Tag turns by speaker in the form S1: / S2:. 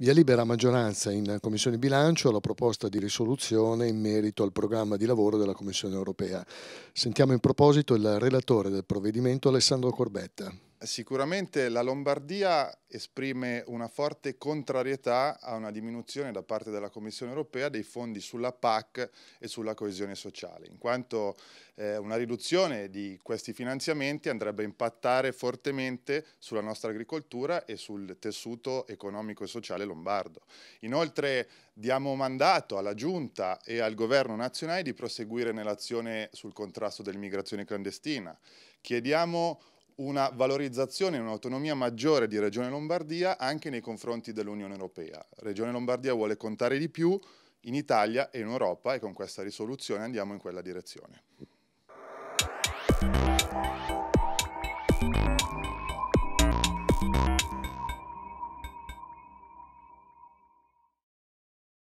S1: Via libera maggioranza in Commissione bilancio alla proposta di risoluzione in merito al programma di lavoro della Commissione europea. Sentiamo in proposito il relatore del provvedimento Alessandro Corbetta.
S2: Sicuramente la Lombardia esprime una forte contrarietà a una diminuzione da parte della Commissione europea dei fondi sulla PAC e sulla coesione sociale, in quanto eh, una riduzione di questi finanziamenti andrebbe a impattare fortemente sulla nostra agricoltura e sul tessuto economico e sociale lombardo. Inoltre diamo mandato alla Giunta e al Governo nazionale di proseguire nell'azione sul contrasto dell'immigrazione clandestina. Chiediamo una valorizzazione e un'autonomia maggiore di Regione Lombardia anche nei confronti dell'Unione Europea. Regione Lombardia vuole contare di più in Italia e in Europa e con questa risoluzione andiamo in quella direzione.